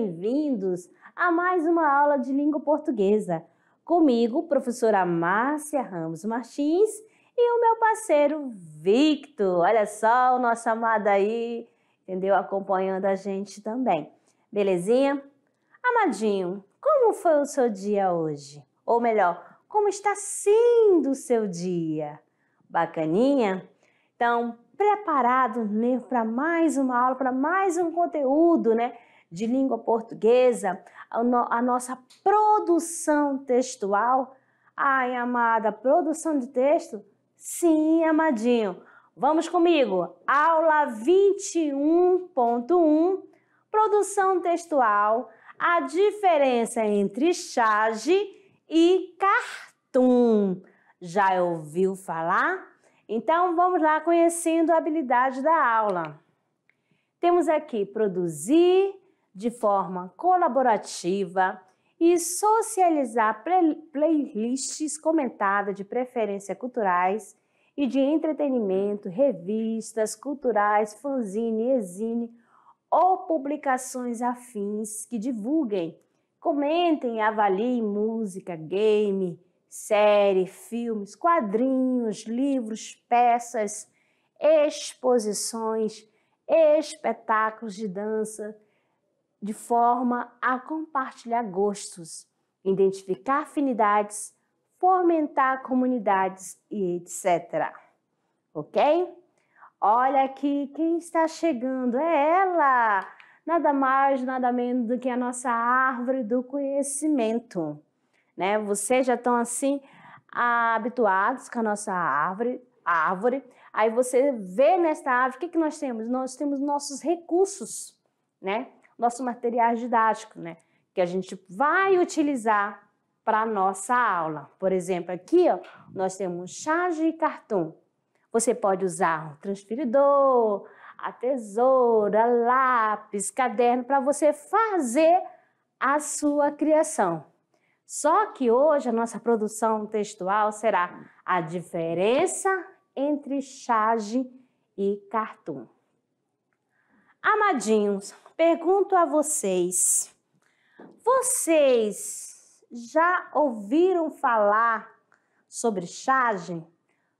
bem-vindos a mais uma aula de língua portuguesa. Comigo, professora Márcia Ramos Martins e o meu parceiro Victor. Olha só o nosso amado aí, entendeu? Acompanhando a gente também. Belezinha? Amadinho, como foi o seu dia hoje? Ou melhor, como está sendo o seu dia? Bacaninha? Então, preparado né, para mais uma aula, para mais um conteúdo, né? de língua portuguesa, a nossa produção textual. Ai, amada, produção de texto? Sim, amadinho. Vamos comigo. Aula 21.1, produção textual, a diferença entre charge e cartoon. Já ouviu falar? Então vamos lá conhecendo a habilidade da aula. Temos aqui produzir, de forma colaborativa e socializar playlists comentadas de preferência culturais e de entretenimento, revistas culturais, fanzine, exine ou publicações afins que divulguem, comentem e avaliem música, game, série, filmes, quadrinhos, livros, peças, exposições, espetáculos de dança, de forma a compartilhar gostos, identificar afinidades, fomentar comunidades e etc. Ok? Olha aqui quem está chegando, é ela! Nada mais, nada menos do que a nossa árvore do conhecimento. Né? Vocês já estão assim habituados com a nossa árvore, árvore. Aí você vê nesta árvore o que, que nós temos? Nós temos nossos recursos, né? nosso material didático, né? Que a gente vai utilizar para a nossa aula. Por exemplo, aqui ó, nós temos charge e cartão. Você pode usar o transferidor, a tesoura, lápis, caderno para você fazer a sua criação. Só que hoje a nossa produção textual será a diferença entre charge e cartoon. Amadinhos, Pergunto a vocês: vocês já ouviram falar sobre chagem,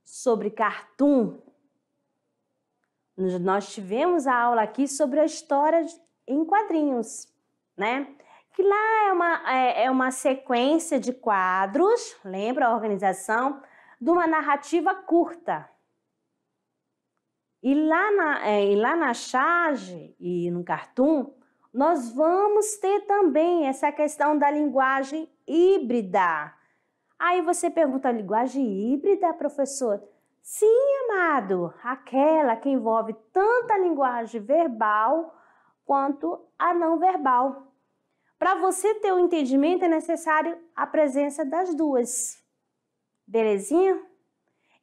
sobre cartoon? Nós tivemos a aula aqui sobre a história em quadrinhos, né? Que lá é uma, é, é uma sequência de quadros, lembra a organização? De uma narrativa curta, e lá na, é, e lá na charge e no cartoon, nós vamos ter também essa questão da linguagem híbrida. Aí você pergunta, linguagem híbrida, professor? Sim, amado, aquela que envolve tanto a linguagem verbal quanto a não verbal. Para você ter o um entendimento, é necessário a presença das duas. Belezinha?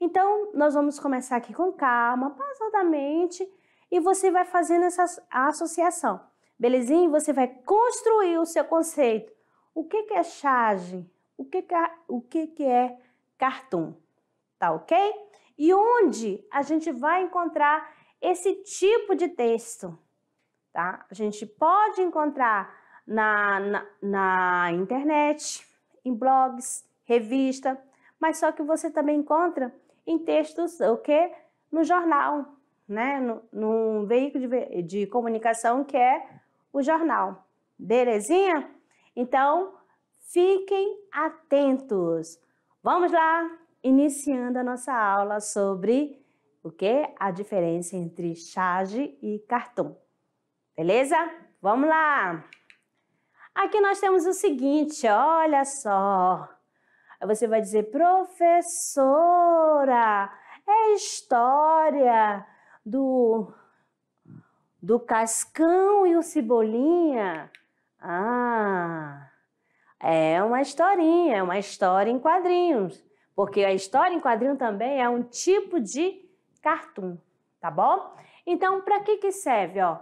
Então, nós vamos começar aqui com calma, pausadamente, e você vai fazendo essa associação. Belezinha? Você vai construir o seu conceito. O que, que é charge? O que, que é, o que, que é cartoon? Tá ok? E onde a gente vai encontrar esse tipo de texto? Tá? A gente pode encontrar na, na, na internet, em blogs, revista, mas só que você também encontra em textos o que no jornal, né, no, num veículo de, de comunicação que é o jornal. Belezinha? Então, fiquem atentos. Vamos lá, iniciando a nossa aula sobre o que? A diferença entre charge e cartão. Beleza? Vamos lá! Aqui nós temos o seguinte, olha só. Aí você vai dizer, professora, é história do, do Cascão e o Cebolinha. Ah, é uma historinha, é uma história em quadrinhos. Porque a história em quadrinho também é um tipo de cartoon, tá bom? Então, para que, que serve? Ó?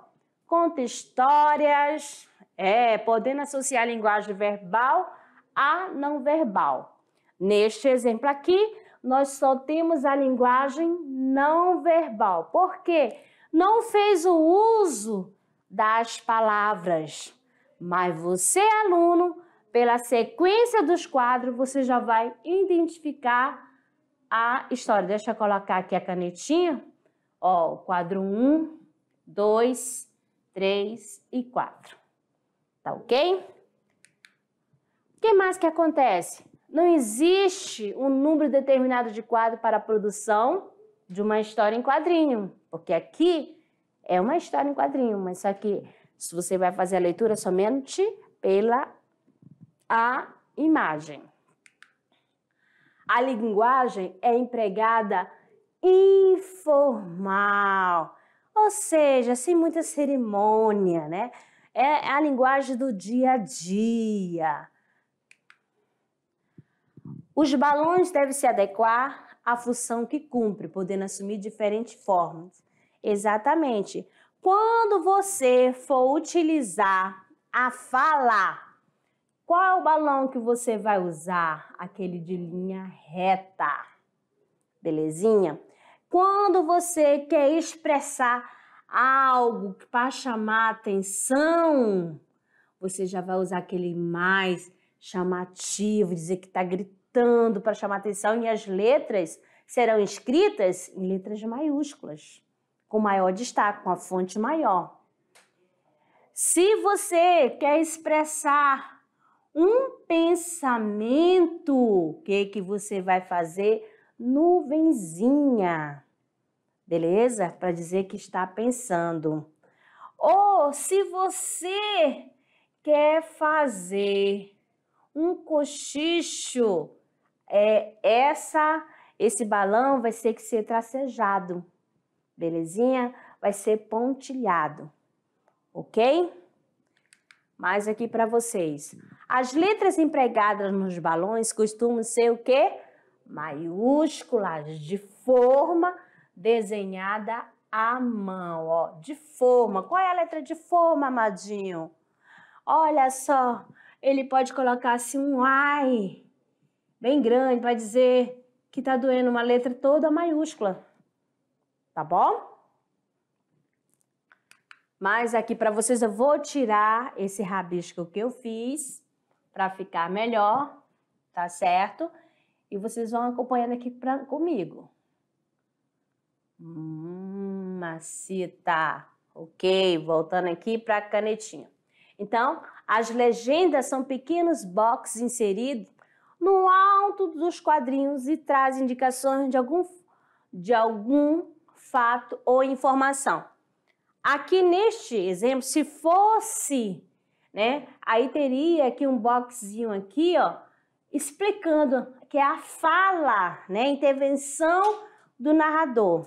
Conta histórias, é, podendo associar a linguagem verbal a não verbal. Neste exemplo aqui, nós só temos a linguagem não verbal, porque não fez o uso das palavras. Mas você, aluno, pela sequência dos quadros, você já vai identificar a história. Deixa eu colocar aqui a canetinha. Ó, quadro 1, 2, 3 e 4. Tá ok? O que mais que acontece? Não existe um número determinado de quadro para a produção de uma história em quadrinho, porque aqui é uma história em quadrinho, mas só que você vai fazer a leitura somente pela a imagem. A linguagem é empregada informal, ou seja, sem muita cerimônia, né? É a linguagem do dia a dia. Os balões devem se adequar à função que cumpre, podendo assumir diferentes formas. Exatamente. Quando você for utilizar a fala, qual é o balão que você vai usar? Aquele de linha reta. Belezinha? Quando você quer expressar algo para chamar atenção, você já vai usar aquele mais chamativo, dizer que está gritando gritando para chamar atenção e as letras serão escritas em letras maiúsculas, com maior destaque, com a fonte maior. Se você quer expressar um pensamento, o que que você vai fazer? Nuvenzinha. Beleza? Para dizer que está pensando. Ou se você quer fazer um cochicho é, essa, esse balão vai ter que ser tracejado, belezinha? Vai ser pontilhado, ok? Mais aqui para vocês. As letras empregadas nos balões costumam ser o quê? Maiúsculas, de forma desenhada à mão, ó, de forma. Qual é a letra de forma, amadinho? Olha só, ele pode colocar assim um ai, bem grande, vai dizer que tá doendo uma letra toda maiúscula. Tá bom? Mas aqui para vocês eu vou tirar esse rabisco que eu fiz para ficar melhor, tá certo? E vocês vão acompanhando aqui pra, comigo. Hum, macita. Ok, voltando aqui para a canetinha. Então, as legendas são pequenos boxes inseridos no alto dos quadrinhos e traz indicações de algum, de algum fato ou informação. Aqui neste exemplo, se fosse, né, aí teria aqui um boxzinho aqui, ó, explicando que é a fala, né, intervenção do narrador,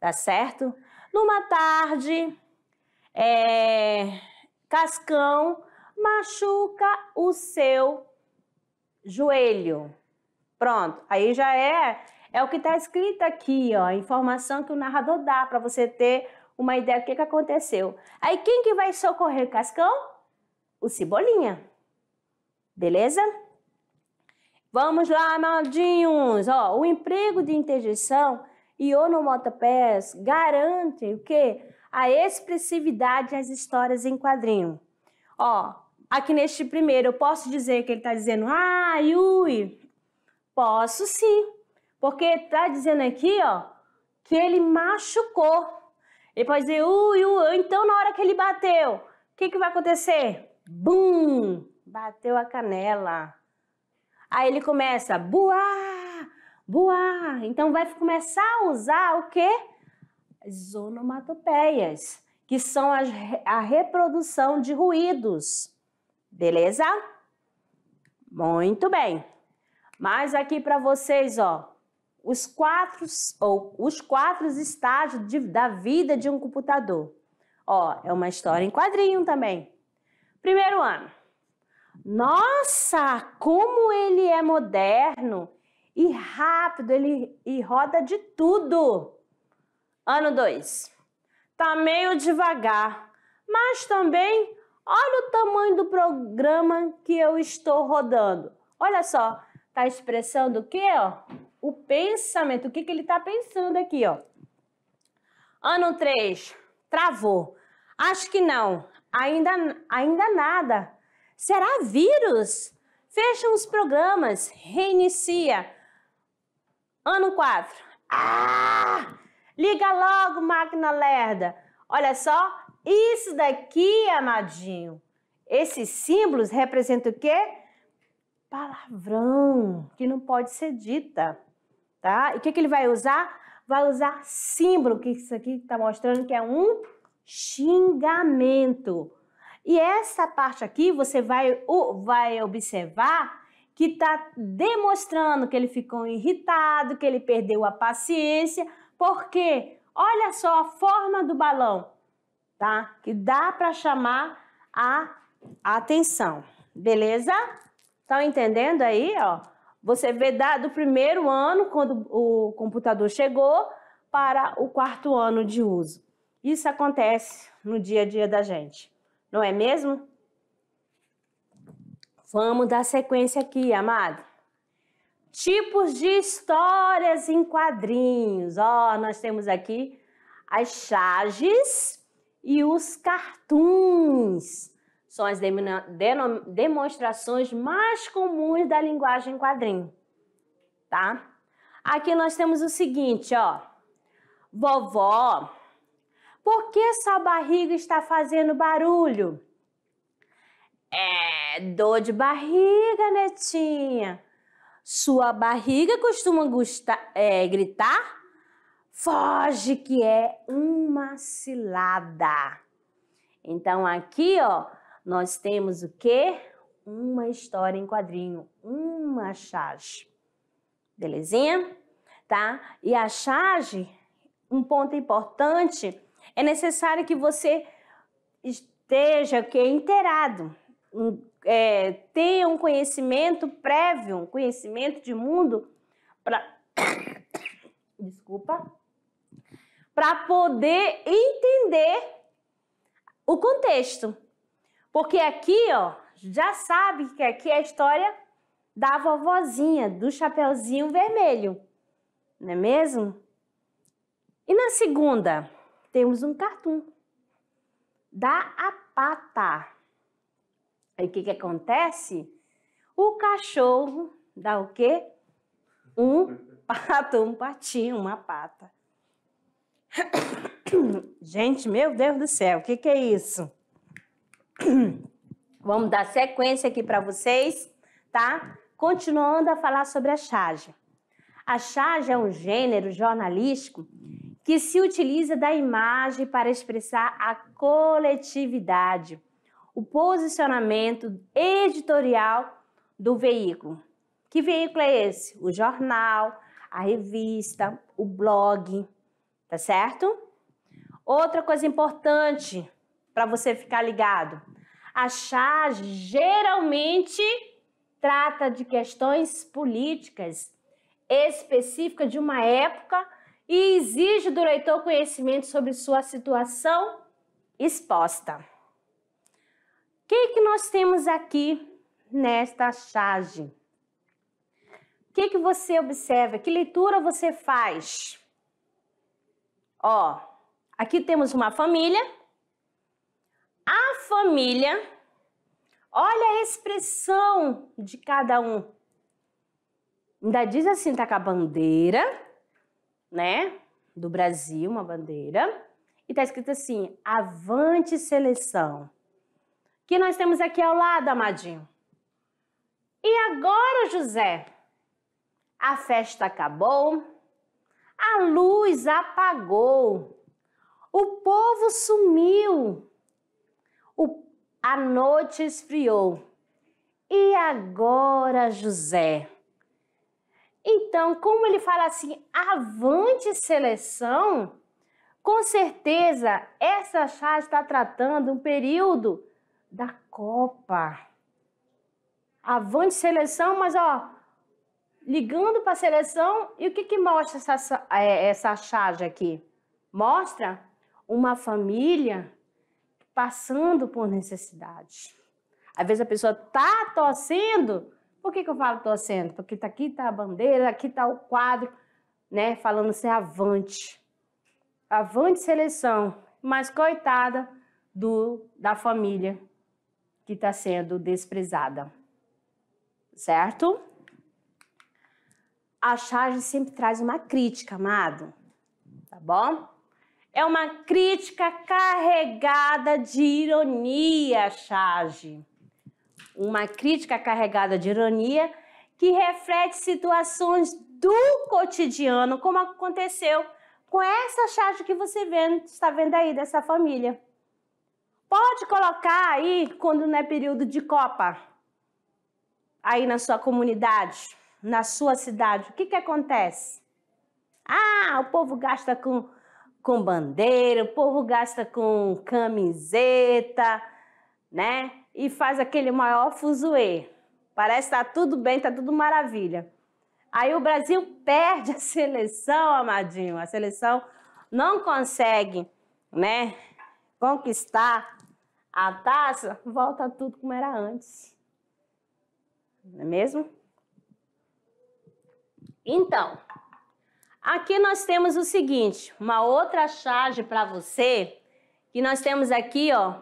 tá certo? Numa tarde, é, Cascão machuca o seu joelho. Pronto, aí já é é o que está escrito aqui, ó, a informação que o narrador dá para você ter uma ideia do que, que aconteceu. Aí quem que vai socorrer o Cascão? O Cebolinha. Beleza? Vamos lá, maldinhos! Ó, o emprego de interjeição e onomatopeias garante o quê? A expressividade das histórias em quadrinho. Ó, aqui neste primeiro, eu posso dizer que ele está dizendo ah, Yui? Posso sim, porque está dizendo aqui, ó, que ele machucou. Ele pode dizer ui, ui, então na hora que ele bateu, o que, que vai acontecer? Bum! Bateu a canela. Aí ele começa buá, buá. Então vai começar a usar o quê? As onomatopeias, que são a, a reprodução de ruídos. Beleza? Muito bem. Mas aqui para vocês, ó, os quatro ou os quatro estágios de, da vida de um computador. Ó, é uma história em quadrinho também. Primeiro ano. Nossa, como ele é moderno e rápido, ele e roda de tudo. Ano 2. Tá meio devagar, mas também Olha o tamanho do programa que eu estou rodando. Olha só, está expressando o quê? Ó? O pensamento, o que, que ele está pensando aqui? Ó? Ano 3, travou. Acho que não, ainda, ainda nada. Será vírus? Fecham os programas, reinicia. Ano 4, ah! Liga logo, máquina lerda. Olha só, isso daqui, amadinho, esses símbolos representam o quê? Palavrão que não pode ser dita, tá? E o que, que ele vai usar? Vai usar símbolo, que isso aqui está mostrando que é um xingamento. E essa parte aqui você vai, vai observar que está demonstrando que ele ficou irritado, que ele perdeu a paciência, porque olha só a forma do balão tá? Que dá para chamar a atenção, beleza? Estão entendendo aí, ó? Você vê da, do primeiro ano, quando o computador chegou, para o quarto ano de uso. Isso acontece no dia a dia da gente, não é mesmo? Vamos dar sequência aqui, amado. Tipos de histórias em quadrinhos. Ó, oh, nós temos aqui as charges e os cartoons. São as demonstrações mais comuns da linguagem quadrinho, tá? Aqui nós temos o seguinte, ó. Vovó, por que sua barriga está fazendo barulho? É dor de barriga, netinha. Sua barriga costuma é, gritar? Foge que é uma cilada. Então aqui, ó, nós temos o quê? Uma história em quadrinho, uma charge. Belezinha? Tá? E a charge, um ponto importante, é necessário que você esteja que inteirado, é, tenha um conhecimento prévio, um conhecimento de mundo para desculpa para poder entender o contexto. Porque aqui, ó, já sabe que aqui é a história da vovozinha, do chapeuzinho vermelho. Não é mesmo? E na segunda, temos um cartoon da Apata. Aí o que que acontece? O cachorro dá o quê? Um pato, um patinho, uma pata. Gente, meu Deus do céu, o que, que é isso? Vamos dar sequência aqui para vocês, tá? Continuando a falar sobre a charge. A charge é um gênero jornalístico que se utiliza da imagem para expressar a coletividade, o posicionamento editorial do veículo. Que veículo é esse? O jornal, a revista, o blog, tá certo? Outra coisa importante para você ficar ligado: a chá geralmente trata de questões políticas específicas de uma época e exige do leitor conhecimento sobre sua situação exposta. O que, que nós temos aqui nesta charge? O que, que você observa? Que leitura você faz? Ó, aqui temos uma família. A família, olha a expressão de cada um. Ainda diz assim, tá com a bandeira, né? Do Brasil, uma bandeira. E tá escrito assim, avante seleção. Que nós temos aqui ao lado, amadinho. E agora, José? A festa acabou, a luz apagou. O povo sumiu. O, a noite esfriou. E agora, José? Então, como ele fala assim, avante seleção, com certeza essa chá está tratando um período da Copa. Avante seleção, mas ó, ligando para a seleção. E o que, que mostra essa, é, essa charge aqui? Mostra uma família passando por necessidade. Às vezes a pessoa tá torcendo. Por que, que eu falo torcendo? Porque tá aqui tá a bandeira, aqui tá o quadro, né? Falando ser avante. Avante seleção. Mas coitada do da família que está sendo desprezada. Certo? a charge sempre traz uma crítica, amado. Tá bom? É uma crítica carregada de ironia, charge. Uma crítica carregada de ironia que reflete situações do cotidiano, como aconteceu com essa charge que você vendo, está vendo aí dessa família. Pode colocar aí quando não é período de Copa, aí na sua comunidade na sua cidade, o que, que acontece? Ah, o povo gasta com, com bandeira, o povo gasta com camiseta, né? E faz aquele maior fuzuê. Parece que tá tudo bem, tá tudo maravilha. Aí o Brasil perde a seleção, amadinho. A seleção não consegue, né, conquistar a taça, volta tudo como era antes. Não é mesmo? Então, aqui nós temos o seguinte, uma outra charge para você, que nós temos aqui, ó,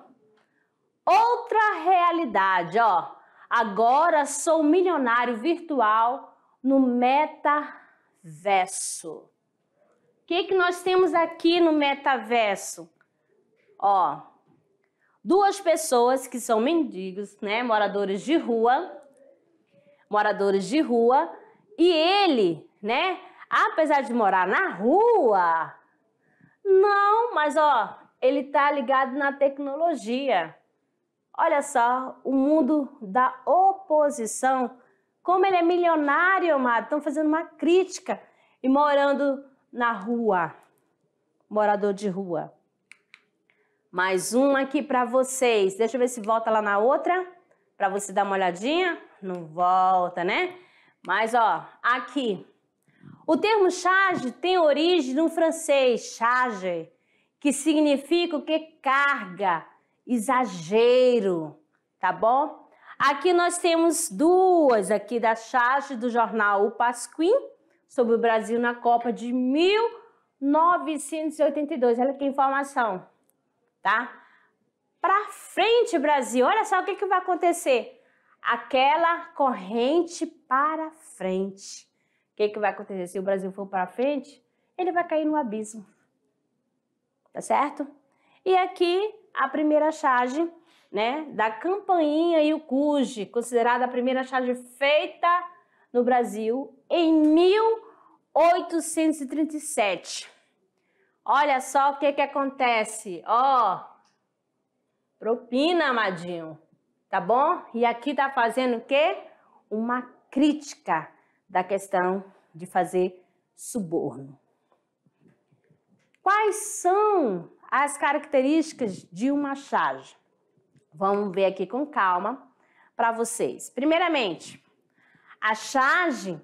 outra realidade, ó. Agora sou milionário virtual no metaverso. O que, que nós temos aqui no metaverso? Ó, duas pessoas que são mendigos, né? Moradores de rua, moradores de rua, e ele né? Apesar de morar na rua, não, mas ó, ele tá ligado na tecnologia. Olha só, o mundo da oposição, como ele é milionário, amado. Estão fazendo uma crítica e morando na rua, morador de rua. Mais um aqui para vocês. Deixa eu ver se volta lá na outra, para você dar uma olhadinha. Não volta, né? Mas ó, aqui o termo charge tem origem no francês charge, que significa o que carga, exagero, tá bom? Aqui nós temos duas aqui da charge do jornal O Pasquim sobre o Brasil na Copa de 1982. Olha que informação, tá? Para frente, Brasil. Olha só o que, que vai acontecer. Aquela corrente para frente que, que vai acontecer se o Brasil for para frente? Ele vai cair no abismo. Tá certo? E aqui a primeira charge né, da Campainha e o Cuge, considerada a primeira charge feita no Brasil em 1837. Olha só o que, que acontece. Ó, oh, propina, amadinho. Tá bom? E aqui tá fazendo o quê? Uma crítica da questão de fazer suborno. Quais são as características de uma charge? Vamos ver aqui com calma para vocês. Primeiramente, a charge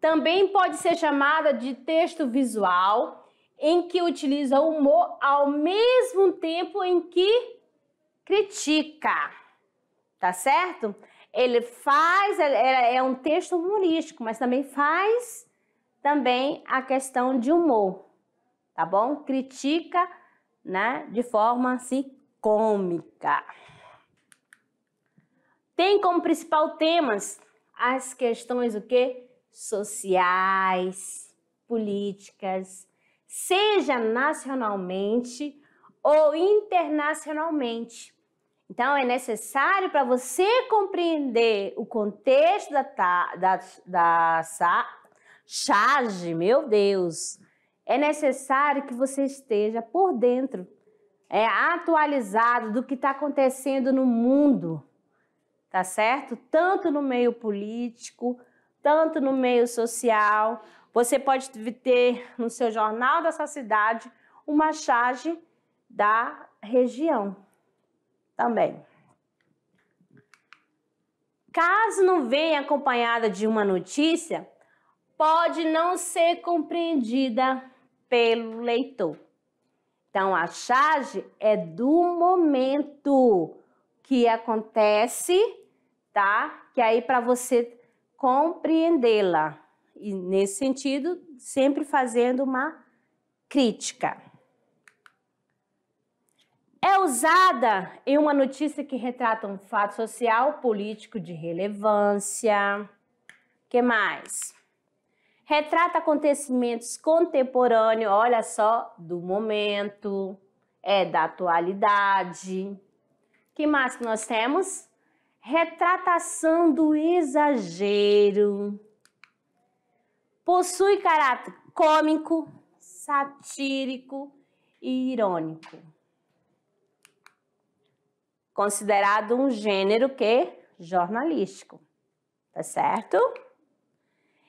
também pode ser chamada de texto visual, em que utiliza o humor ao mesmo tempo em que critica. Tá certo? Ele faz, é, é um texto humorístico, mas também faz também a questão de humor, tá bom? Critica, né, de forma assim cômica. Tem como principal temas as questões o quê? sociais, políticas, seja nacionalmente ou internacionalmente. Então, é necessário para você compreender o contexto da, ta, da, da sa, charge, meu Deus, é necessário que você esteja por dentro, é atualizado do que está acontecendo no mundo, tá certo? Tanto no meio político, tanto no meio social. Você pode ter no seu jornal da sua cidade uma charge da região também. Caso não venha acompanhada de uma notícia, pode não ser compreendida pelo leitor. Então, a charge é do momento que acontece, tá? Que aí para você compreendê-la. E nesse sentido, sempre fazendo uma crítica é usada em uma notícia que retrata um fato social, político de relevância. Que mais? Retrata acontecimentos contemporâneos, olha só, do momento, é da atualidade. Que mais que nós temos? Retratação do exagero. Possui caráter cômico, satírico e irônico considerado um gênero que jornalístico, tá certo?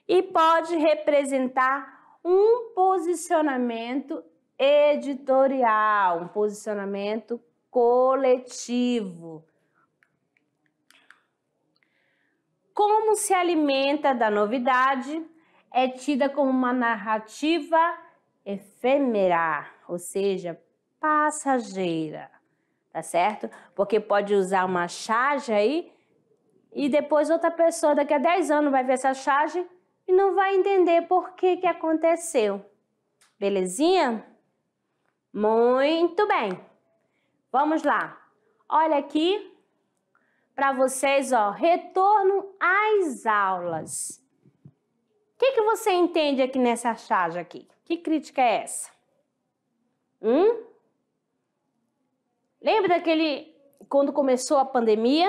E pode representar um posicionamento editorial, um posicionamento coletivo. Como se alimenta da novidade é tida como uma narrativa efêmera, ou seja, passageira tá certo? Porque pode usar uma charge aí e depois outra pessoa daqui a 10 anos vai ver essa charge e não vai entender por que que aconteceu. Belezinha? Muito bem. Vamos lá. Olha aqui para vocês, ó, retorno às aulas. O que, que você entende aqui nessa charge aqui? Que crítica é essa? Hum? Lembra daquele quando começou a pandemia?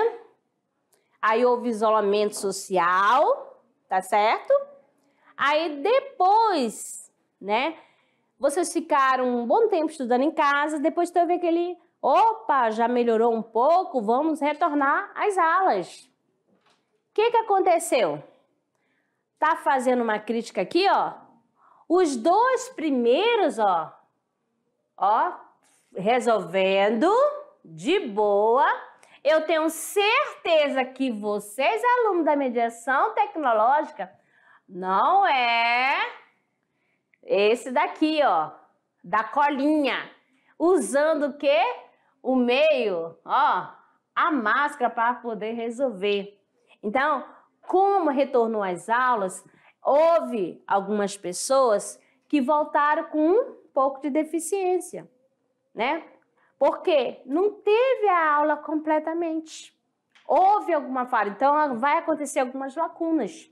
Aí houve isolamento social, tá certo? Aí depois, né? Vocês ficaram um bom tempo estudando em casa, depois teve aquele, opa, já melhorou um pouco, vamos retornar às aulas. O que, que aconteceu? Tá fazendo uma crítica aqui, ó. Os dois primeiros, ó, ó, resolvendo de boa. Eu tenho certeza que vocês, alunos da mediação tecnológica, não é esse daqui, ó, da colinha, usando o quê? O meio, ó, a máscara para poder resolver. Então, como retornou às aulas, houve algumas pessoas que voltaram com um pouco de deficiência né? Porque não teve a aula completamente. Houve alguma falha, então ah, vai acontecer algumas lacunas.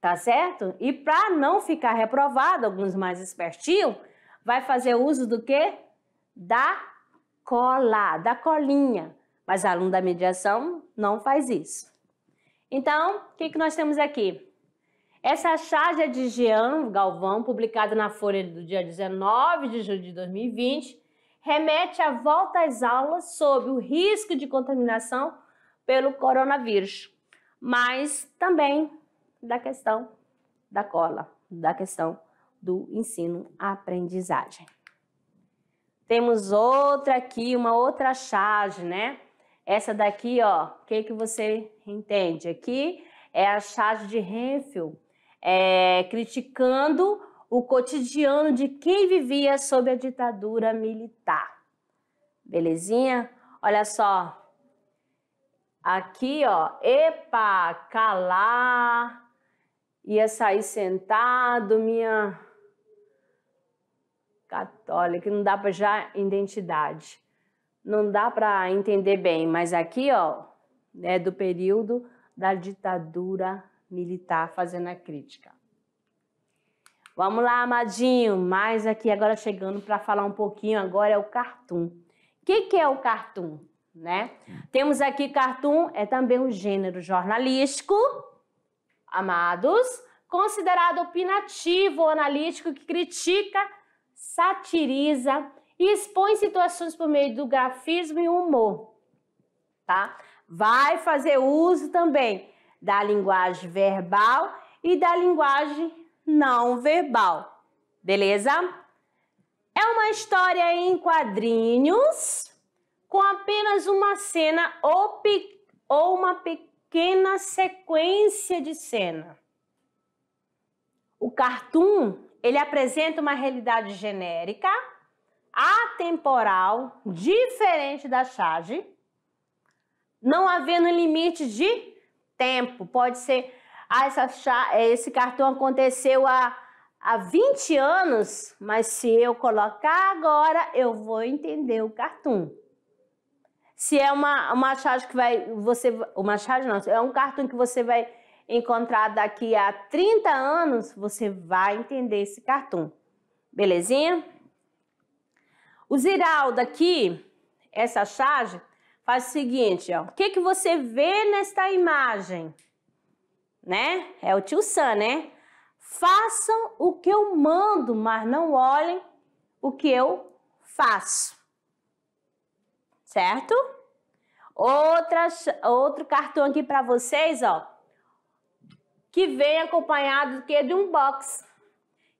Tá certo? E para não ficar reprovado, alguns mais espertinhos, vai fazer uso do quê? Da cola, da colinha. Mas aluno da mediação não faz isso. Então, o que, que nós temos aqui? Essa charge é de Jean Galvão, publicada na Folha do dia 19 de julho de 2020, remete à volta às aulas sobre o risco de contaminação pelo coronavírus, mas também da questão da cola, da questão do ensino-aprendizagem. Temos outra aqui, uma outra charge, né? Essa daqui, ó, o que, que você entende? Aqui é a charge de Renfield, é, criticando o cotidiano de quem vivia sob a ditadura militar. Belezinha? Olha só. Aqui, ó, epa, calar, ia sair sentado, minha católica, não dá para já identidade. Não dá para entender bem, mas aqui, ó, é do período da ditadura militar fazendo a crítica. Vamos lá, amadinho, mais aqui agora chegando para falar um pouquinho, agora é o cartoon. O que, que é o cartoon? Né? Temos aqui cartoon, é também um gênero jornalístico, amados, considerado opinativo ou analítico que critica, satiriza e expõe situações por meio do grafismo e humor, tá? Vai fazer uso também da linguagem verbal e da linguagem não verbal. Beleza? É uma história em quadrinhos com apenas uma cena ou, pe... ou uma pequena sequência de cena. O cartoon, ele apresenta uma realidade genérica, atemporal, diferente da charge, não havendo limite de tempo, pode ser. Ah, essa, esse cartão aconteceu há, há 20 anos, mas se eu colocar agora, eu vou entender o cartão. Se é uma, uma charge que vai. Você, uma charge não, é um cartão que você vai encontrar daqui a 30 anos, você vai entender esse cartão. Belezinha? O Ziraldo aqui, essa charge, Faz o seguinte, ó. O que, que você vê nesta imagem? Né? É o tio Sam, né? Façam o que eu mando, mas não olhem o que eu faço. Certo? Outra, outro cartão aqui para vocês, ó. Que vem acompanhado que de um box.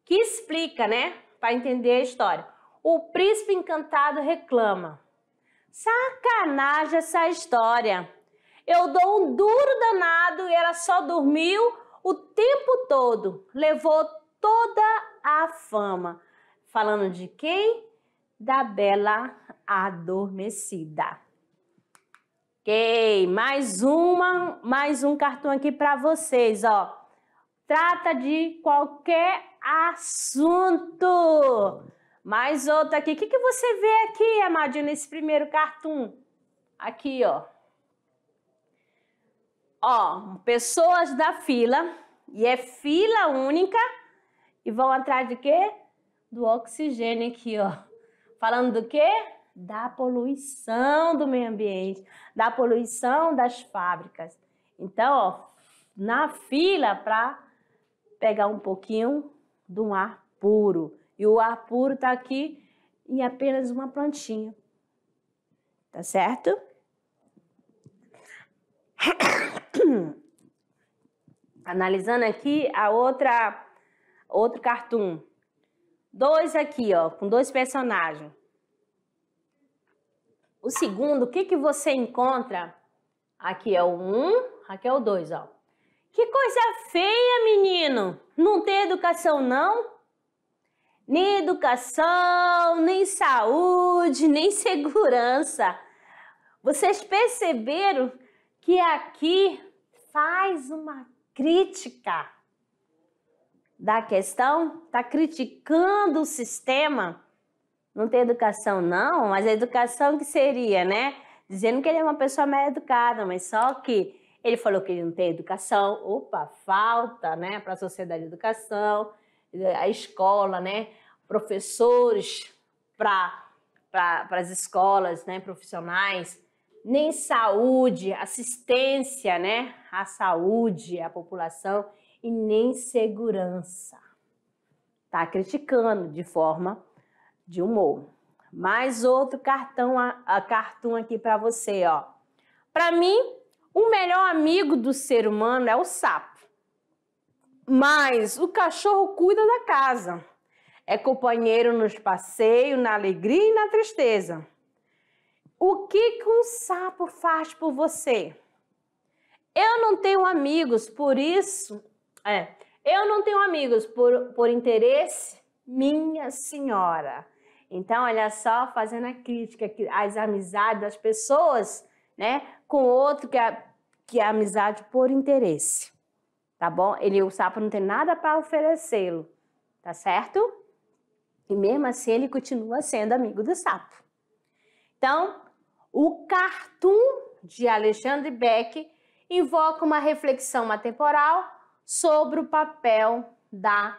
Que explica, né? Para entender a história. O príncipe encantado reclama. Sacanagem essa história. Eu dou um duro danado e ela só dormiu o tempo todo. Levou toda a fama. Falando de quem? Da Bela Adormecida. Ok, mais uma, mais um cartão aqui para vocês, ó. Trata de qualquer assunto. Mais outra aqui. O que, que você vê aqui, Amadinho, nesse primeiro cartoon? Aqui, ó. Ó, pessoas da fila. E é fila única. E vão atrás de quê? Do oxigênio aqui, ó. Falando do quê? Da poluição do meio ambiente. Da poluição das fábricas. Então, ó, na fila para pegar um pouquinho do ar puro. E o ar puro está aqui em apenas uma plantinha. Tá certo? Analisando aqui a outra outro cartoon. Dois aqui, ó, com dois personagens. O segundo, o que que você encontra? Aqui é o um, aqui é o dois, ó. Que coisa feia, menino! Não tem educação, não? nem educação, nem saúde, nem segurança. Vocês perceberam que aqui faz uma crítica da questão? Está criticando o sistema? Não tem educação, não, mas a educação que seria, né? Dizendo que ele é uma pessoa mal educada, mas só que ele falou que ele não tem educação. Opa, falta, né? Para a sociedade educação, a escola, né? professores para as escolas né, profissionais, nem saúde, assistência né, à saúde, à população, e nem segurança. Está criticando de forma de humor. Mais outro cartão, a, a cartoon aqui para você, ó. Para mim, o melhor amigo do ser humano é o sapo. Mas o cachorro cuida da casa é companheiro nos passeios, na alegria e na tristeza. O que, que um sapo faz por você? Eu não tenho amigos, por isso. É, eu não tenho amigos por, por interesse, minha senhora. Então, olha só, fazendo a crítica às amizades das pessoas, né? Com outro que é, que é amizade por interesse. Tá bom? Ele, o sapo não tem nada para oferecê-lo, tá certo? E mesmo assim ele continua sendo amigo do sapo. Então, o cartoon de Alexandre Beck invoca uma reflexão atemporal sobre o papel da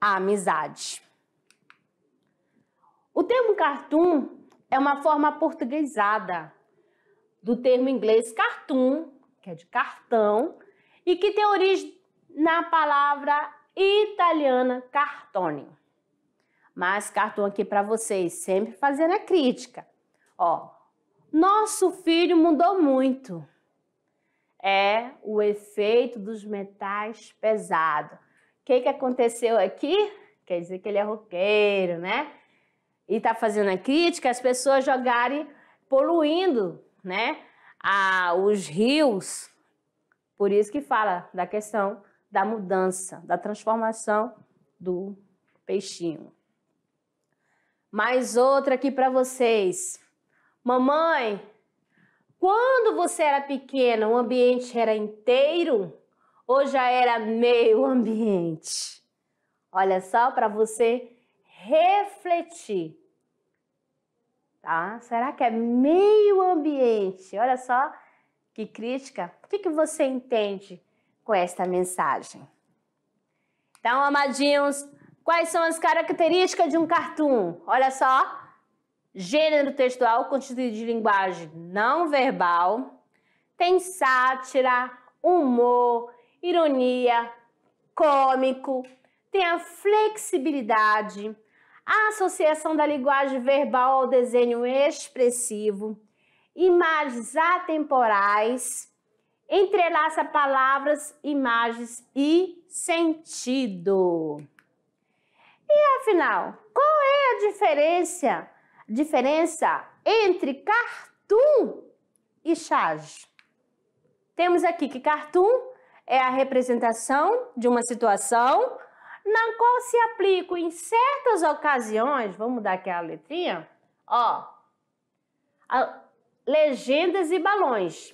amizade. O termo cartoon é uma forma portuguesada do termo inglês cartoon, que é de cartão, e que tem origem na palavra italiana cartone. Mas cartão aqui para vocês, sempre fazendo a crítica. Ó, nosso filho mudou muito. É o efeito dos metais pesados. O que, que aconteceu aqui? Quer dizer que ele é roqueiro, né? E está fazendo a crítica, as pessoas jogarem, poluindo, né? A, os rios. Por isso que fala da questão da mudança, da transformação do peixinho. Mais outra aqui para vocês. Mamãe, quando você era pequena, o ambiente era inteiro ou já era meio ambiente? Olha só para você refletir. Tá? Será que é meio ambiente? Olha só que crítica. O que, que você entende com esta mensagem? Então, amadinhos, Quais são as características de um cartoon? Olha só. Gênero textual constituído de linguagem não verbal. Tem sátira, humor, ironia, cômico. Tem a flexibilidade, a associação da linguagem verbal ao desenho expressivo, imagens atemporais, entrelaça palavras, imagens e sentido. E afinal, qual é a diferença, diferença entre cartoon e charge? Temos aqui que cartoon é a representação de uma situação na qual se aplica em certas ocasiões, vamos mudar aqui a letrinha, ó, a, legendas e balões.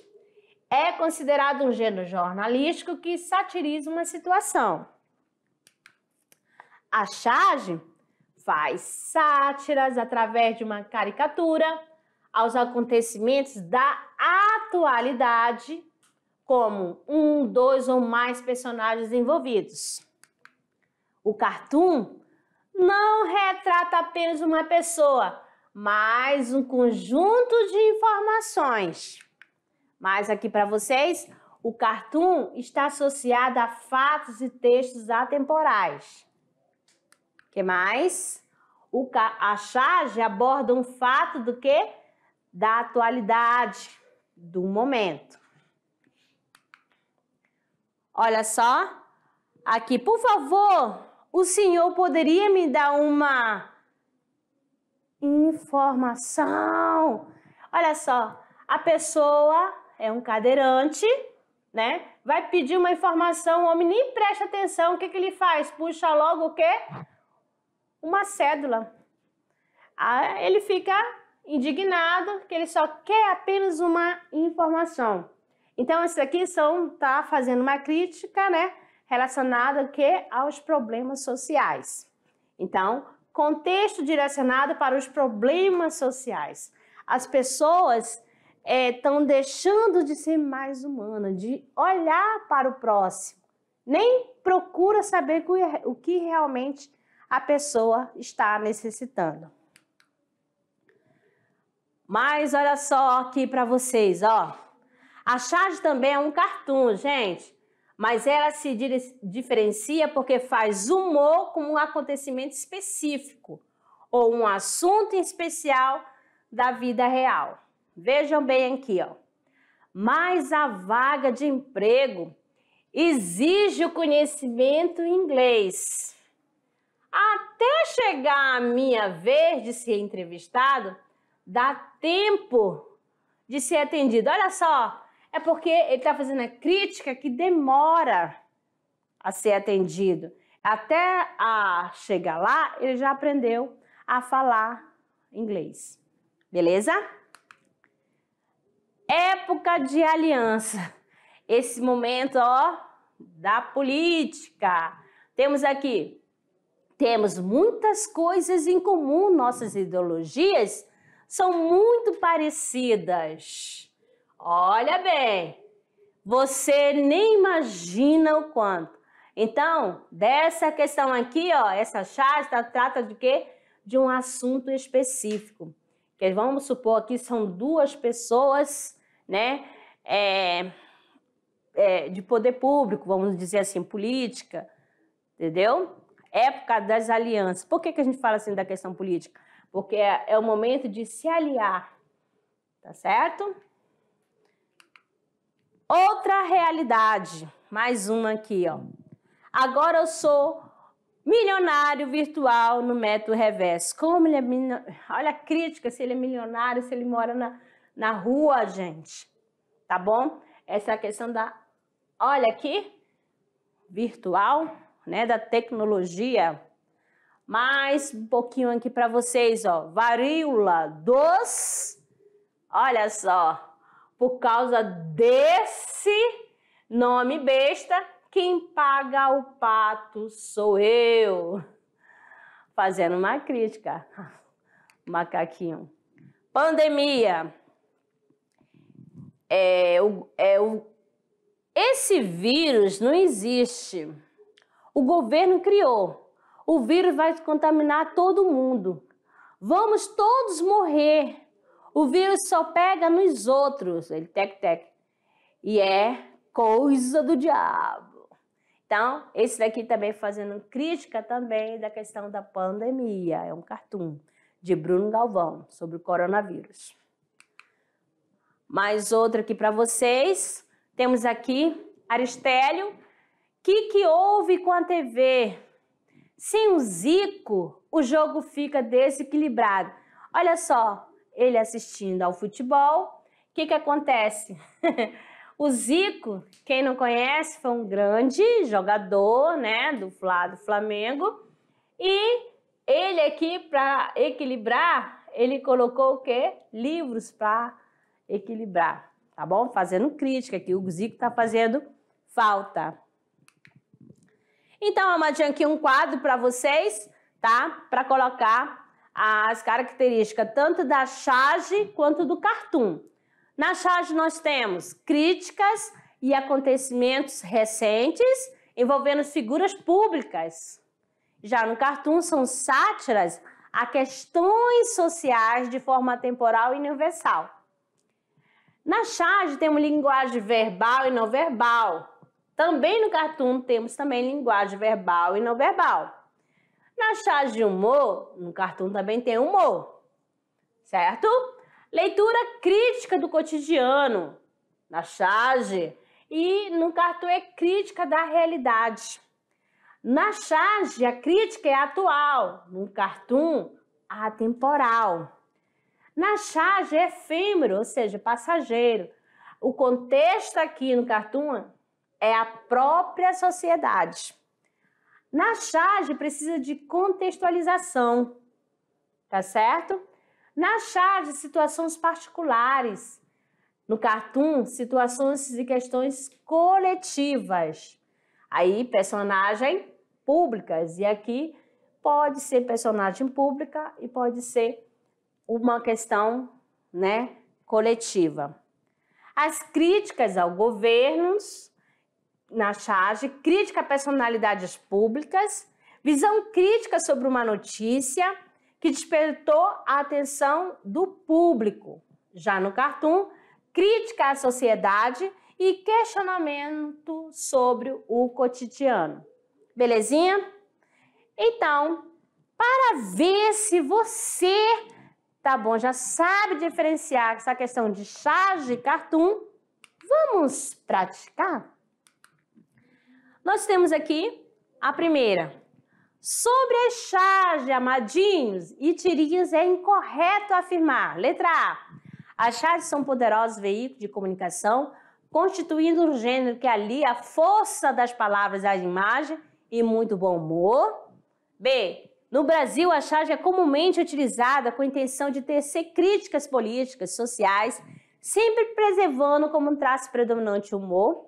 É considerado um gênero jornalístico que satiriza uma situação. A charge faz sátiras através de uma caricatura aos acontecimentos da atualidade, como um, dois ou mais personagens envolvidos. O cartoon não retrata apenas uma pessoa, mas um conjunto de informações. Mas aqui para vocês, o cartoon está associado a fatos e textos atemporais que mais? O a charge aborda um fato do que? Da atualidade, do momento. Olha só, aqui, por favor, o senhor poderia me dar uma informação? Olha só, a pessoa é um cadeirante, né? Vai pedir uma informação, o homem nem presta atenção, o que, que ele faz? Puxa logo o quê? uma cédula. Ah, ele fica indignado que ele só quer apenas uma informação. Então, esses aqui são tá fazendo uma crítica, né, relacionada que aos problemas sociais. Então, contexto direcionado para os problemas sociais. As pessoas estão eh, é, deixando de ser mais humana, de olhar para o próximo, nem procura saber o que é, realmente a pessoa está necessitando. Mas olha só aqui para vocês, ó. A charge também é um cartoon, gente, mas ela se diferencia porque faz humor com um acontecimento específico ou um assunto especial da vida real. Vejam bem aqui, ó. Mas a vaga de emprego exige o conhecimento em inglês. Até chegar a minha vez de ser entrevistado, dá tempo de ser atendido. Olha só, é porque ele está fazendo a crítica que demora a ser atendido. Até a chegar lá, ele já aprendeu a falar inglês. Beleza? Época de aliança. Esse momento, ó, da política. Temos aqui temos muitas coisas em comum, nossas ideologias são muito parecidas. Olha bem, você nem imagina o quanto. Então, dessa questão aqui, ó, essa charge tá, trata de quê? De um assunto específico. Que vamos supor que são duas pessoas, né? É, é, de poder público, vamos dizer assim, política, entendeu? época das alianças. Por que, que a gente fala assim da questão política? Porque é, é o momento de se aliar, tá certo? Outra realidade, mais uma aqui, ó. Agora eu sou milionário virtual no método reverso. Como ele é milionário? Olha a crítica, se ele é milionário, se ele mora na, na rua, gente. Tá bom? Essa é a questão da... Olha aqui, virtual né, da tecnologia. Mais um pouquinho aqui para vocês, ó. Varíola dos Olha só, por causa desse nome besta, quem paga o pato sou eu. Fazendo uma crítica. Macaquinho. Pandemia. É, o, é, o, esse vírus não existe. O governo criou. O vírus vai contaminar todo mundo. Vamos todos morrer. O vírus só pega nos outros. Ele tec-tec. E é coisa do diabo. Então, esse daqui também fazendo crítica também da questão da pandemia. É um cartoon de Bruno Galvão sobre o coronavírus. Mais outro aqui para vocês. Temos aqui Aristélio que, que houve com a TV? Sem o Zico, o jogo fica desequilibrado. Olha só, ele assistindo ao futebol, o que, que acontece? o Zico, quem não conhece, foi um grande jogador né, do, do Flamengo. E ele aqui, para equilibrar, ele colocou o quê? Livros para equilibrar, tá bom? Fazendo crítica aqui, o Zico está fazendo falta. Então, eu mandei aqui um quadro para vocês, tá? Para colocar as características tanto da charge quanto do cartoon. Na charge nós temos críticas e acontecimentos recentes envolvendo figuras públicas. Já no cartoon são sátiras a questões sociais de forma temporal e universal. Na charge temos linguagem verbal e não verbal, também no cartoon temos também linguagem verbal e não verbal. Na charge de humor, no cartoon também tem humor, certo? Leitura crítica do cotidiano, na charge. E no cartoon é crítica da realidade. Na charge, a crítica é atual, no cartoon, atemporal. Na charge, é efêmero, ou seja, passageiro. O contexto aqui no cartoon é a própria sociedade. Na charge precisa de contextualização, tá certo? Na charge, situações particulares. No cartoon, situações e questões coletivas. Aí, personagem públicas. E aqui pode ser personagem pública e pode ser uma questão né, coletiva. As críticas ao governos, na charge, crítica a personalidades públicas, visão crítica sobre uma notícia que despertou a atenção do público. Já no cartoon, crítica à sociedade e questionamento sobre o cotidiano. Belezinha? Então, para ver se você tá bom, já sabe diferenciar essa questão de charge e cartoon, vamos praticar? Nós temos aqui a primeira. Sobre Sobrecharge, amadinhos e tirinhas é incorreto afirmar. Letra A. As charges são poderosos veículos de comunicação, constituindo um gênero que alia a força das palavras à imagem e muito bom humor. B. No Brasil, a charge é comumente utilizada com a intenção de tecer críticas políticas, sociais, sempre preservando como um traço predominante o humor.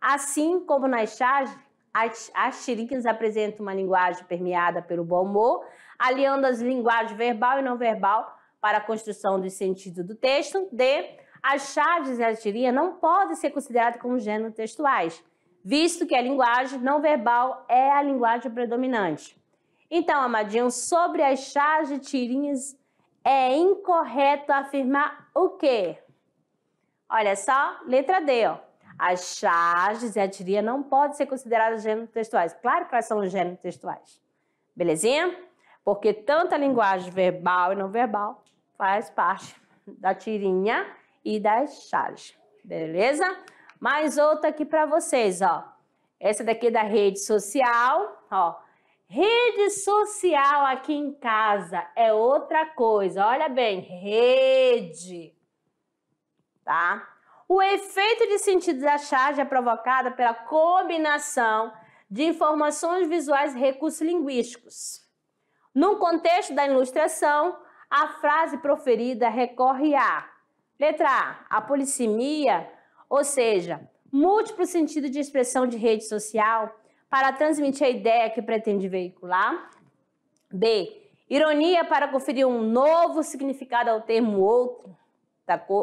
Assim como nas chás, as, as tirinhas apresentam uma linguagem permeada pelo bom humor, aliando as linguagens verbal e não verbal para a construção do sentido do texto. D. As chaves e as tirinhas não podem ser consideradas como gênero textuais, visto que a linguagem não verbal é a linguagem predominante. Então, Amadinho, sobre as chaves e tirinhas, é incorreto afirmar o quê? Olha só, letra D, ó. As charges e a tirinha não podem ser consideradas gêneros textuais. Claro que elas são gêneros textuais. Belezinha? Porque tanto a linguagem verbal e não verbal faz parte da tirinha e das charges. Beleza? Mais outra aqui para vocês, ó. Essa daqui é da rede social, ó. Rede social aqui em casa é outra coisa. Olha bem, rede. Tá? O efeito de sentido da charge é provocada pela combinação de informações visuais e recursos linguísticos. No contexto da ilustração, a frase proferida recorre a letra A, a polissemia, ou seja, múltiplo sentido de expressão de rede social para transmitir a ideia que pretende veicular. B, ironia para conferir um novo significado ao termo outro,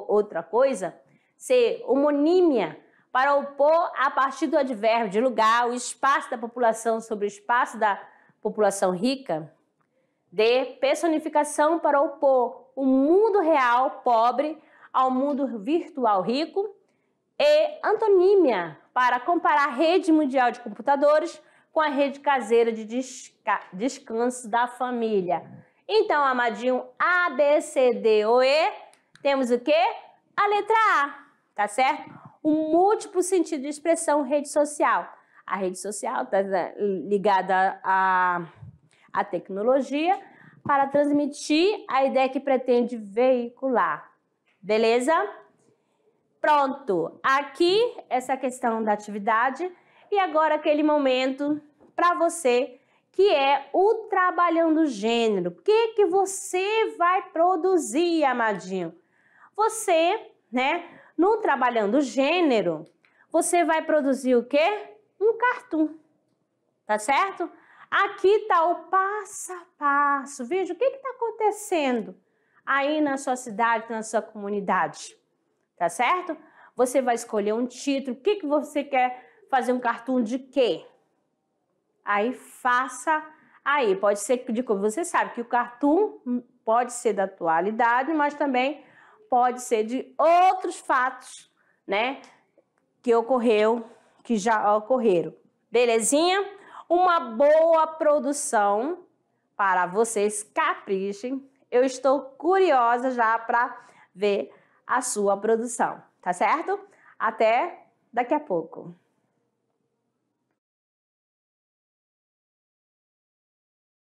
outra coisa. C. Homonímia, para opor a partir do advérbio de lugar o espaço da população sobre o espaço da população rica. D. Personificação para opor o mundo real pobre ao mundo virtual rico. E. Antonímia, para comparar a rede mundial de computadores com a rede caseira de descanso da família. Então, amadinho A, B, C, D ou E, temos o quê? A letra A tá certo? O múltiplo sentido de expressão rede social. A rede social está né, ligada à, à tecnologia para transmitir a ideia que pretende veicular. Beleza? Pronto. Aqui essa questão da atividade e agora aquele momento para você que é o trabalhando gênero. O que que você vai produzir, amadinho? Você, né, no trabalhando gênero, você vai produzir o quê? Um cartoon, tá certo? Aqui tá o passo a passo. Veja o que está acontecendo aí na sua cidade, na sua comunidade, tá certo? Você vai escolher um título. O que, que você quer fazer um cartoon de quê? Aí faça aí. Pode ser de como você sabe que o cartoon pode ser da atualidade, mas também pode ser de outros fatos, né, que ocorreu, que já ocorreram. Belezinha? Uma boa produção para vocês caprichem. Eu estou curiosa já para ver a sua produção, tá certo? Até daqui a pouco.